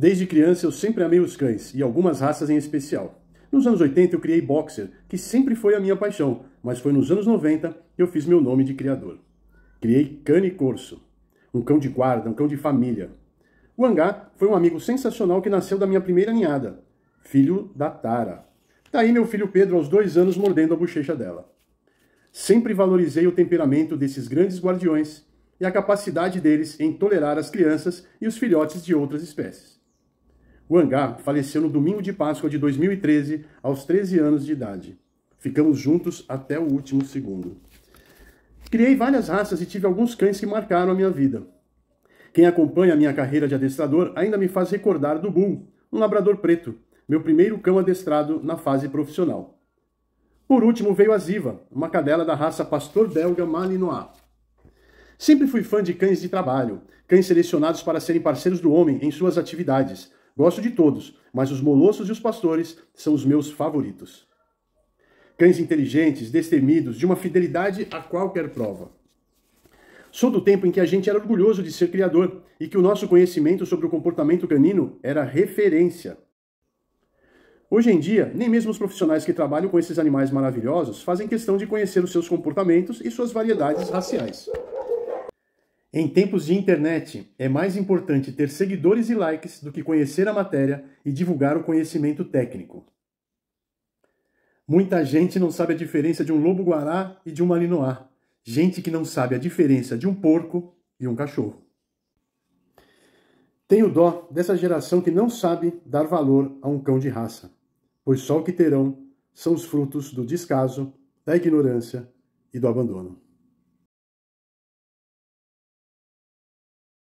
Desde criança eu sempre amei os cães, e algumas raças em especial. Nos anos 80 eu criei Boxer, que sempre foi a minha paixão, mas foi nos anos 90 que eu fiz meu nome de criador. Criei Cane Corso, um cão de guarda, um cão de família. O Angá foi um amigo sensacional que nasceu da minha primeira ninhada, filho da Tara. Daí tá meu filho Pedro aos dois anos mordendo a bochecha dela. Sempre valorizei o temperamento desses grandes guardiões e a capacidade deles em tolerar as crianças e os filhotes de outras espécies. Hangar faleceu no domingo de Páscoa de 2013, aos 13 anos de idade. Ficamos juntos até o último segundo. Criei várias raças e tive alguns cães que marcaram a minha vida. Quem acompanha a minha carreira de adestrador ainda me faz recordar do Bull, um labrador preto, meu primeiro cão adestrado na fase profissional. Por último veio a Ziva, uma cadela da raça pastor belga Malinois. Sempre fui fã de cães de trabalho, cães selecionados para serem parceiros do homem em suas atividades, Gosto de todos, mas os molossos e os pastores são os meus favoritos. Cães inteligentes, destemidos, de uma fidelidade a qualquer prova. Sou do tempo em que a gente era orgulhoso de ser criador e que o nosso conhecimento sobre o comportamento canino era referência. Hoje em dia, nem mesmo os profissionais que trabalham com esses animais maravilhosos fazem questão de conhecer os seus comportamentos e suas variedades raciais. Em tempos de internet, é mais importante ter seguidores e likes do que conhecer a matéria e divulgar o conhecimento técnico. Muita gente não sabe a diferença de um lobo-guará e de um malinoá. Gente que não sabe a diferença de um porco e um cachorro. Tenho dó dessa geração que não sabe dar valor a um cão de raça, pois só o que terão são os frutos do descaso, da ignorância e do abandono.